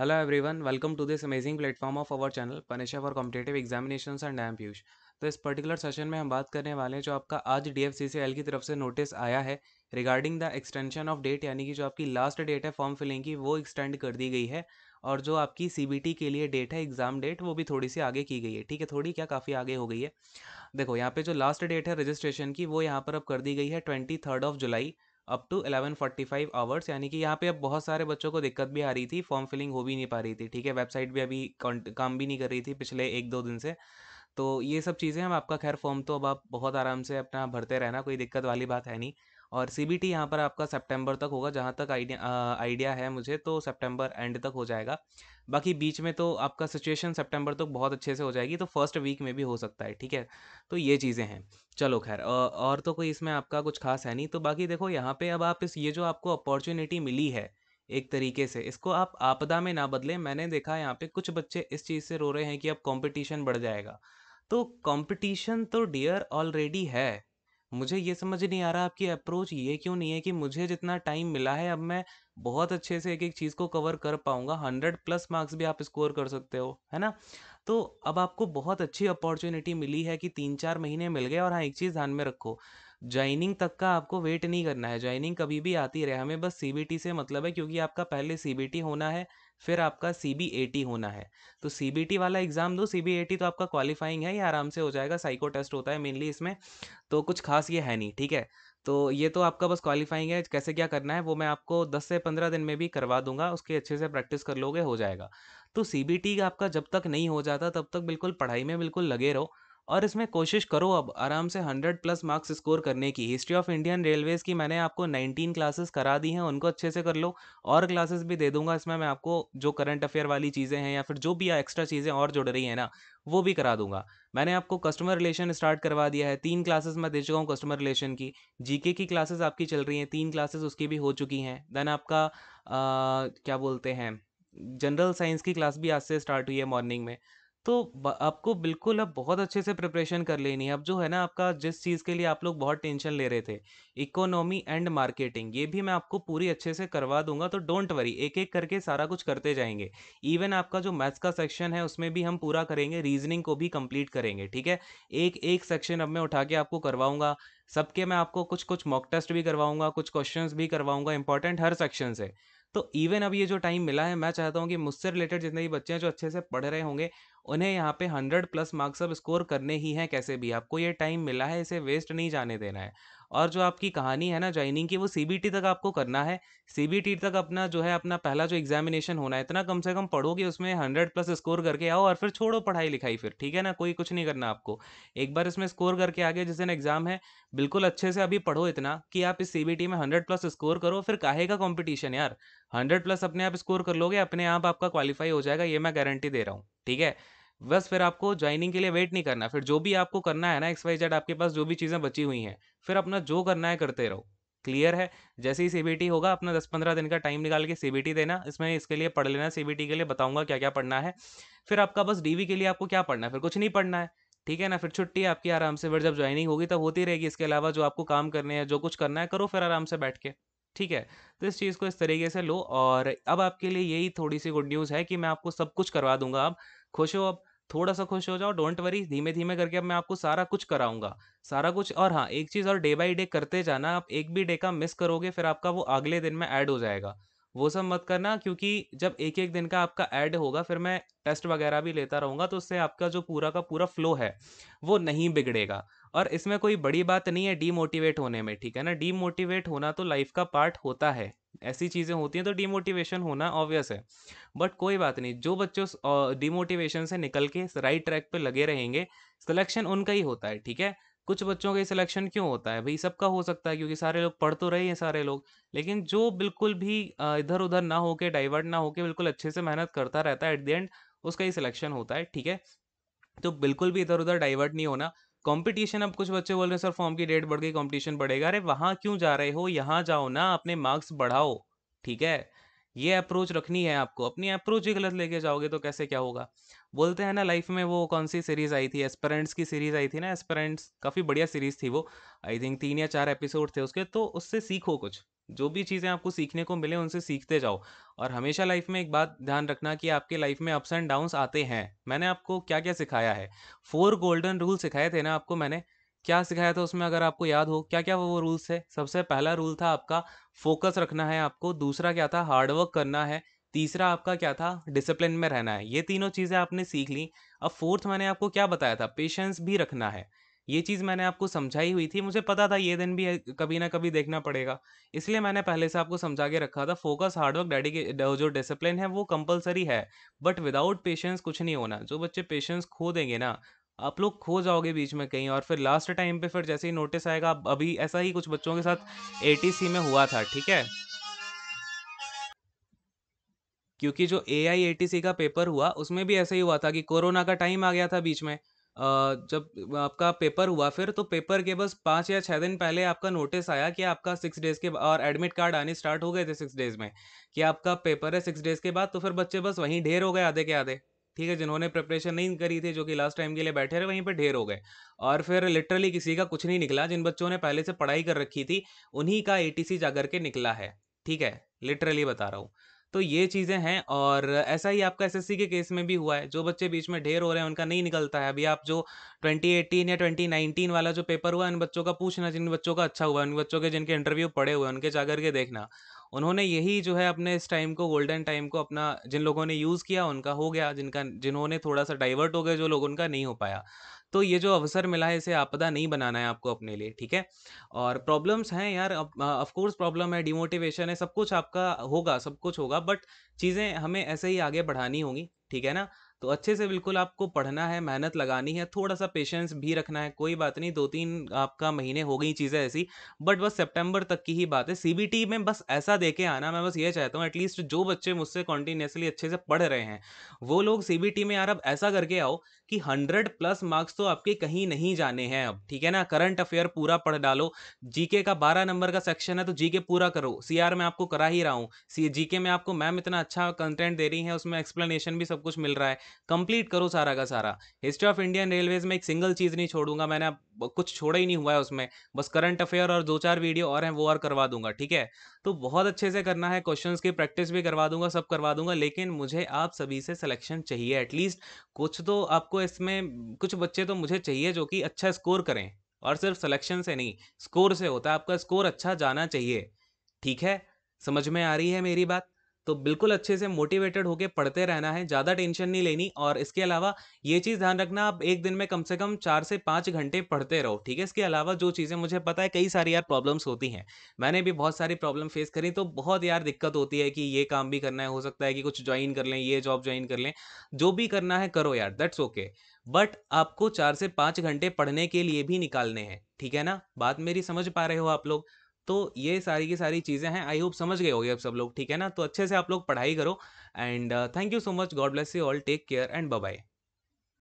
Hello everyone welcome to this amazing platform of our channel पनिशा for competitive examination and am Piyush तो इस particular session में हम बात करने वाले हैं जो आपका आज D F C C L की तरफ से नोटिस आया है regarding the extension of date यानी कि जो आपकी लास्ट डेट है फॉर्म फिलिंग की वो एक्सटेंड कर दी गई है और जो आपकी सी के लिए डेट है एग्ज़ाम डेट वो भी थोड़ी सी आगे की गई है ठीक है थोड़ी क्या काफ़ी आगे हो गई है देखो यहाँ पे जो लास्ट डेट है रजिस्ट्रेशन की वो यहाँ पर अब कर दी गई है twenty third of July up to eleven forty five hours यानी कि यहाँ पे अब बहुत सारे बच्चों को दिक्कत भी आ रही थी फॉर्म फिलिंग हो भी नहीं पा रही थी ठीक है वेबसाइट भी अभी काम भी नहीं कर रही थी पिछले एक दो दिन से तो ये सब चीज़ें हम आपका खैर फॉर्म तो अब आप बहुत आराम से अपना भरते रहना कोई दिक्कत वाली बात है नहीं और सी बी टी यहाँ पर आपका सेप्टेम्बर तक होगा जहाँ तक आइडिया आइडिया है मुझे तो सेप्टेम्बर एंड तक हो जाएगा बाकी बीच में तो आपका सिचुएशन सेप्टेम्बर तक बहुत अच्छे से हो जाएगी तो फर्स्ट वीक में भी हो सकता है ठीक है तो ये चीज़ें हैं चलो खैर और तो कोई इसमें आपका कुछ खास है नहीं तो बाकी देखो यहाँ पर अब आप इस ये जो आपको अपॉर्चुनिटी मिली है एक तरीके से इसको आप आपदा में ना बदलें मैंने देखा यहाँ पे कुछ बच्चे इस चीज़ से रो रहे हैं कि अब कंपटीशन बढ़ जाएगा तो कंपटीशन तो डियर ऑलरेडी है मुझे ये समझ नहीं आ रहा आपकी अप्रोच ये क्यों नहीं है कि मुझे जितना टाइम मिला है अब मैं बहुत अच्छे से एक एक चीज़ को कवर कर पाऊंगा हंड्रेड प्लस मार्क्स भी आप स्कोर कर सकते हो है ना तो अब आपको बहुत अच्छी अपॉर्चुनिटी मिली है कि तीन चार महीने मिल गए और हाँ एक चीज़ ध्यान में रखो ज्वाइनिंग तक का आपको वेट नहीं करना है ज्वाइनिंग कभी भी आती रहे हमें बस सीबीटी से मतलब है क्योंकि आपका पहले सीबीटी होना है फिर आपका सी बी ए टी होना है तो सी बी टी वाला एग्ज़ाम दो सी बी ए टी तो आपका क्वालिफाइंग है ये आराम से हो जाएगा साइको टेस्ट होता है मेनली इसमें तो कुछ खास ये है नहीं ठीक है तो ये तो आपका बस क्वालिफाइंग है कैसे क्या करना है वो मैं आपको 10 से 15 दिन में भी करवा दूंगा उसके अच्छे से प्रैक्टिस कर लोगे हो जाएगा तो सी बी टी आपका जब तक नहीं हो जाता तब तक बिल्कुल पढ़ाई में बिल्कुल लगे रहो और इसमें कोशिश करो अब आराम से हंड्रेड प्लस मार्क्स स्कोर करने की हिस्ट्री ऑफ इंडियन रेलवेज़ की मैंने आपको नाइनटीन क्लासेस करा दी हैं उनको अच्छे से कर लो और क्लासेस भी दे दूंगा इसमें मैं आपको जो करंट अफेयर वाली चीज़ें हैं या फिर जो भी एक्स्ट्रा चीज़ें और जुड़ रही हैं ना वो भी करा दूंगा मैंने आपको कस्टमर रिलेशन स्टार्ट करवा दिया है तीन क्लासेस मैं दे चुका हूँ कस्टमर रिलेशन की जीके की क्लासेस आपकी चल रही हैं तीन क्लासेस उसकी भी हो चुकी हैं देन आपका आ, क्या बोलते हैं जनरल साइंस की क्लास भी आज से स्टार्ट हुई है मॉर्निंग में तो आपको बिल्कुल अब बहुत अच्छे से प्रिपरेशन कर लेनी है। अब जो है ना आपका जिस चीज़ के लिए आप लोग बहुत टेंशन ले रहे थे, इकोनॉमी एंड मार्केटिंग ये भी मैं आपको पूरी अच्छे से करवा दूंगा तो डोंट वरी एक-एक करके सारा कुछ करते जाएंगे इवन आपका जो मैथ्स का सेक्शन है उसमें भी हम पूरा करेंगे, रीज़निंग को भी कंप्लीट करेंगे, ठीक है? एक-एक सेक्शन अब मैं उठा के आपको करवाऊँगा। सबके मैं आपको कुछ-कुछ मॉक टेस्ट भी करवाऊँगा, कुछ क्वेश्चन भी करवाऊँगा इंपॉर्टेंट हर सेक्शन से। तो इवन अब ये जो टाइम मिला है मैं चाहता हूँ कि मुझसे रिलेटेड जितने भी बच्चे हैं जो अच्छे से पढ़ रहे होंगे उन्हें यहाँ पे हंड्रेड प्लस मार्क्स अब स्कोर करने ही हैं कैसे भी आपको ये टाइम मिला है इसे वेस्ट नहीं जाने देना है और जो आपकी कहानी है ना ज्वाइनिंग की वो सीबीटी तक आपको करना है सीबीटी तक अपना जो है अपना पहला जो एग्जामिनेशन होना है इतना कम से कम पढ़ो कि उसमें हंड्रेड प्लस स्कोर करके आओ और फिर छोड़ो पढ़ाई लिखाई फिर ठीक है ना कोई कुछ नहीं करना आपको एक बार इसमें स्कोर करके आगे जिस दिन एग्जाम है बिल्कुल अच्छे से अभी पढ़ो इतना कि आप इस सीबीटी में हंड्रेड प्लस स्कोर करो फिर काहे का कॉम्पिटिशन यार हंड्रेड प्लस अपने आप स्कोर कर लोगे अपने आप आपका क्वालिफाई हो जाएगा ये मैं गारंटी दे रहा हूँ ठीक है बस फिर आपको ज्वाइनिंग के लिए वेट नहीं करना फिर जो भी आपको करना है ना एक्स वाई जेड आपके पास जो भी चीज़ें बची हुई हैं फिर अपना जो करना है करते रहो क्लियर है जैसे ही सीबीटी होगा अपना दस पंद्रह दिन का टाइम निकाल के सीबीटी देना इसमें इसके लिए पढ़ लेना सीबीटी के लिए बताऊंगा क्या क्या पढ़ना है फिर आपका बस डी के लिए आपको क्या पढ़ना है फिर कुछ नहीं पढ़ना है ठीक है ना फिर छुट्टी आपकी आराम से फिर जब ज्वाइनिंग होगी तब तो होती रहेगी इसके अलावा जो आपको काम करने हैं जो कुछ करना है करो फिर आराम से बैठ के ठीक है? तो इस चीज़ को इस तरीके से लो और अब आपके लिए यही थोड़ी-सी गुड न्यूज़ है कि मैं आपको सब कुछ करवा दूंगा अब, खुश हो अब? थोड़ा-सा खुश हो जाओ, डोंट वरी, धीमे-धीमे करके अब मैं आपको सारा कुछ कराऊंगा सारा कुछ और हाँ, एक चीज़ और डे बाय डे करते जाना, आप एक भी डे का मिस करोगे फिर आपका वो अगले दिन में ऐड हो जाएगा। वो सब मत करना क्योंकि जब एक-एक दिन का आपका ऐड होगा फिर मैं टेस्ट वगैरह भी लेता रहूँगा तो उससे आपका जो पूरा का पूरा फ्लो है, वो नहीं बिगड़ेगा। और इसमें कोई बड़ी बात नहीं है डीमोटिवेट होने में ठीक है ना डीमोटिवेट होना तो लाइफ का पार्ट होता है ऐसी चीज़ें होती हैं तो डीमोटिवेशन होना ऑब्वियस है बट कोई बात नहीं जो बच्चों डीमोटिवेशन से निकल के राइट ट्रैक पर लगे रहेंगे सिलेक्शन उनका ही होता है ठीक है कुछ बच्चों का सिलेक्शन क्यों होता है भाई सबका हो सकता है क्योंकि सारे लोग पढ़ तो रहे हैं सारे लोग लेकिन जो बिल्कुल भी इधर उधर ना होके डाइवर्ट ना होके बिल्कुल अच्छे से मेहनत करता रहता है एट द एंड उसका ही सिलेक्शन होता है ठीक है तो बिल्कुल भी इधर उधर डाइवर्ट नहीं होना कंपटीशन अब कुछ बच्चे बोल रहे हैं सर फॉर्म की डेट बढ़ गई कंपटीशन बढ़ेगा अरे वहाँ क्यों जा रहे हो यहाँ जाओ ना अपने मार्क्स बढ़ाओ ठीक है ये अप्रोच रखनी है आपको अपनी अप्रोच ही गलत लेके जाओगे तो कैसे क्या होगा बोलते हैं ना लाइफ में वो कौन सी सीरीज़ आई थी एस्पेरेंट्स की सीरीज़ आई थी ना एस्पेरेंट्स काफ़ी बढ़िया सीरीज़ थी वो आई थिंक तीन या चार एपिसोड थे उसके तो उससे सीखो कुछ जो भी चीज़ें आपको सीखने को मिले उनसे सीखते जाओ और हमेशा लाइफ में एक बात ध्यान रखना कि आपके लाइफ में अप्स एंड डाउन्स आते हैं मैंने आपको क्या क्या सिखाया है फोर गोल्डन रूल सिखाए थे ना आपको मैंने क्या सिखाया था उसमें अगर आपको याद हो क्या क्या वो रूल्स है सबसे पहला रूल था आपका फोकस रखना है आपको दूसरा क्या था हार्डवर्क करना है तीसरा आपका क्या था डिसिप्लिन में रहना है ये तीनों चीज़ें आपने सीख ली अब फोर्थ मैंने आपको क्या बताया था पेशेंस भी रखना है ये चीज़ मैंने आपको समझाई हुई थी मुझे पता था ये दिन भी कभी ना कभी देखना पड़ेगा इसलिए मैंने पहले से आपको समझा के रखा था फोकस हार्डवर्क के जो डिसिप्लिन है वो कंपलसरी है बट विदाउट पेशेंस कुछ नहीं होना जो बच्चे पेशेंस खो देंगे ना आप लोग खो जाओगे बीच में कहीं और फिर लास्ट टाइम पे फिर जैसे ही नोटिस आएगा अभी ऐसा ही कुछ बच्चों के साथ ए में हुआ था ठीक है क्योंकि जो ए आई ए टी सी का पेपर हुआ उसमें भी ऐसा ही हुआ था कि कोरोना का टाइम आ गया था बीच में जब आपका पेपर हुआ फिर तो पेपर के बस पाँच या छः दिन पहले आपका नोटिस आया कि आपका सिक्स डेज़ के और एडमिट कार्ड आने स्टार्ट हो गए थे सिक्स डेज़ में, कि आपका पेपर है सिक्स डेज़ के बाद तो फिर बच्चे बस वहीं ढेर हो गए आधे के आधे। ठीक है, जिन्होंने प्रिपरेशन नहीं करी थी, जो कि लास्ट टाइम के लिए बैठे रहे वहीं पर ढेर हो गए। और फिर लिटरली किसी का कुछ नहीं निकला, जिन बच्चों ने पहले से पढ़ाई कर रखी थी, उन्हीं का ए जा करके निकला है। ठीक है? लिटरली बता रहा हूँ। तो ये चीज़ें हैं और ऐसा ही आपका एसएससी के केस में भी हुआ है जो बच्चे बीच में ढेर हो रहे हैं उनका नहीं निकलता है अभी आप जो 2018 या 2019 वाला जो पेपर हुआ है उन बच्चों का पूछना जिन बच्चों का अच्छा हुआ है उन बच्चों के जिनके इंटरव्यू पड़े हुए हैं उनके जाकर के देखना उन्होंने यही जो है अपने इस टाइम को गोल्डन टाइम को अपना जिन लोगों ने यूज़ किया उनका हो गया जिनका जिन्होंने थोड़ा सा डाइवर्ट हो गया जो लोग उनका नहीं हो पाया तो ये जो अवसर मिला है इसे आपदा नहीं बनाना है आपको अपने लिए ठीक है और प्रॉब्लम्स हैं यार ऑफकोर्स प्रॉब्लम है डिमोटिवेशन है सब कुछ आपका होगा सब कुछ होगा बट चीज़ें हमें ऐसे ही आगे बढ़ानी होंगी ठीक है ना तो अच्छे से बिल्कुल आपको पढ़ना है मेहनत लगानी है थोड़ा सा पेशेंस भी रखना है कोई बात नहीं दो तीन आपका महीने हो गई चीज़ें ऐसी बट बस सितंबर तक की ही बात है सी में बस ऐसा दे के आना मैं बस ये चाहता हूँ एटलीस्ट जो बच्चे मुझसे कॉन्टीन्यूसली अच्छे से पढ़ रहे हैं वो लोग सी में यार अब ऐसा करके आओ कि हंड्रेड प्लस मार्क्स तो आपके कहीं नहीं जाने हैं अब ठीक है ना करंट अफेयर पूरा पढ़ डालो जीके का बारह नंबर का सेक्शन है तो जीके पूरा करो आर में आपको करा ही रहा हूँ सी जीके में आपको मैम इतना अच्छा कंटेंट दे रही है उसमें एक्सप्लेनेशन भी सब कुछ मिल रहा है कंप्लीट करो सारा का सारा हिस्ट्री ऑफ इंडियन रेलवेज में एक सिंगल चीज़ नहीं छोड़ूंगा मैंने कुछ छोड़ा ही नहीं हुआ है उसमें बस करंट अफेयर और दो चार वीडियो और हैं वो और करवा दूंगा ठीक है तो बहुत अच्छे से करना है क्वेश्चन की प्रैक्टिस भी करवा दूंगा सब करवा दूंगा लेकिन मुझे आप सभी से सिलेक्शन चाहिए एटलीस्ट कुछ तो आपको इसमें कुछ बच्चे तो मुझे चाहिए जो कि अच्छा स्कोर करें और सिर्फ सिलेक्शन से नहीं स्कोर से होता है आपका स्कोर अच्छा जाना चाहिए ठीक है समझ में आ रही है मेरी बात तो बिल्कुल अच्छे से मोटिवेटेड होके पढ़ते रहना है ज़्यादा टेंशन नहीं लेनी और इसके अलावा ये चीज़ ध्यान रखना आप एक दिन में कम से कम चार से पाँच घंटे पढ़ते रहो ठीक है इसके अलावा जो चीज़ें मुझे पता है कई सारी यार प्रॉब्लम्स होती हैं मैंने भी बहुत सारी प्रॉब्लम फेस करी तो बहुत यार दिक्कत होती है कि ये काम भी करना है हो सकता है कि कुछ ज्वाइन कर लें ये जॉब ज्वाइन कर लें जो भी करना है करो यार दैट्स ओके बट आपको चार से पाँच घंटे पढ़ने के लिए भी निकालने हैं ठीक है ना बात मेरी समझ पा रहे हो आप लोग तो ये सारी की सारी चीज़ें हैं आई होप समझ गए होगे अब सब लोग ठीक है ना तो अच्छे से आप लोग पढ़ाई करो and thank you so much God bless you all take care and bye